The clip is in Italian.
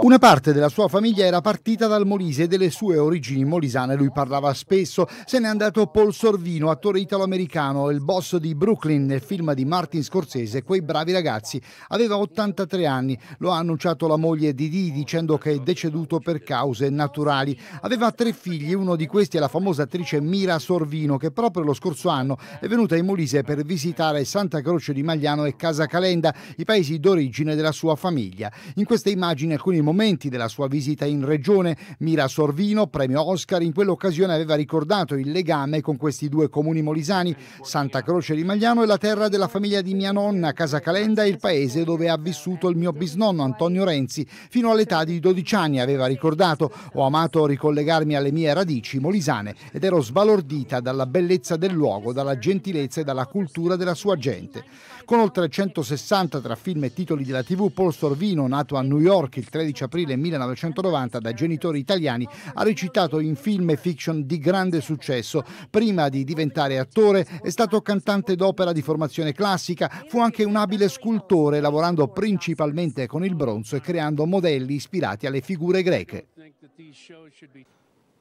Una parte della sua famiglia era partita dal Molise e delle sue origini molisane lui parlava spesso. Se n'è andato Paul Sorvino, attore italo-americano, il boss di Brooklyn nel film di Martin Scorsese, Quei bravi ragazzi. Aveva 83 anni, lo ha annunciato la moglie Didi dicendo che è deceduto per cause naturali. Aveva tre figli, uno di questi è la famosa attrice Mira Sorvino che proprio lo scorso anno è venuta in Molise per visitare Santa Croce di Magliano e Casa Calenda, i paesi d'origine della sua sua famiglia. In queste immagini alcuni momenti della sua visita in regione, Mira Sorvino, premio Oscar, in quell'occasione aveva ricordato il legame con questi due comuni molisani, Santa Croce di Magliano e la terra della famiglia di mia nonna, Casa Calenda il paese dove ha vissuto il mio bisnonno Antonio Renzi, fino all'età di 12 anni aveva ricordato, ho amato ricollegarmi alle mie radici molisane ed ero sbalordita dalla bellezza del luogo, dalla gentilezza e dalla cultura della sua gente. Con oltre 160 tra film e titoli della TV Paul Sorvino, nato a New York il 13 aprile 1990 da genitori italiani, ha recitato in film e fiction di grande successo. Prima di diventare attore è stato cantante d'opera di formazione classica, fu anche un abile scultore lavorando principalmente con il bronzo e creando modelli ispirati alle figure greche.